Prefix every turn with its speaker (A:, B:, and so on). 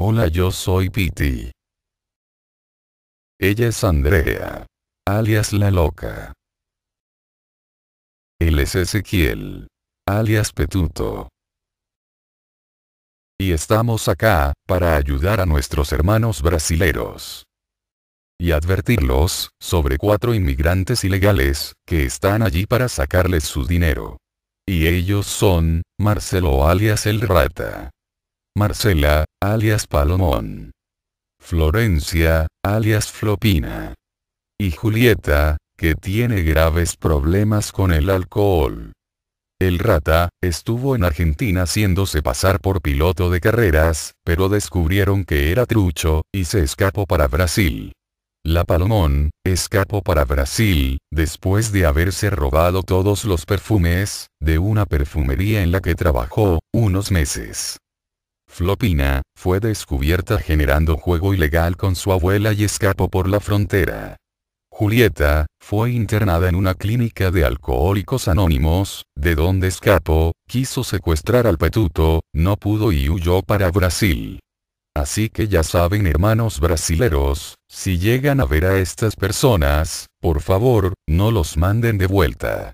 A: Hola yo soy Piti. Ella es Andrea. Alias la loca. Él es
B: Ezequiel. Alias Petuto. Y estamos acá, para ayudar a nuestros hermanos brasileros. Y advertirlos, sobre cuatro inmigrantes ilegales, que están allí para sacarles su dinero. Y ellos son, Marcelo alias el Rata. Marcela, alias Palomón. Florencia, alias Flopina. Y Julieta, que tiene graves problemas con el alcohol. El rata, estuvo en Argentina haciéndose pasar por piloto de carreras, pero descubrieron que era trucho, y se escapó para Brasil. La Palomón, escapó para Brasil, después de haberse robado todos los perfumes, de una perfumería en la que trabajó, unos meses. Flopina, fue descubierta generando juego ilegal con su abuela y escapó por la frontera. Julieta, fue internada en una clínica de alcohólicos anónimos, de donde escapó, quiso secuestrar al petuto, no pudo y huyó para Brasil. Así que ya saben hermanos brasileros, si llegan a ver a estas personas, por favor, no los manden de vuelta.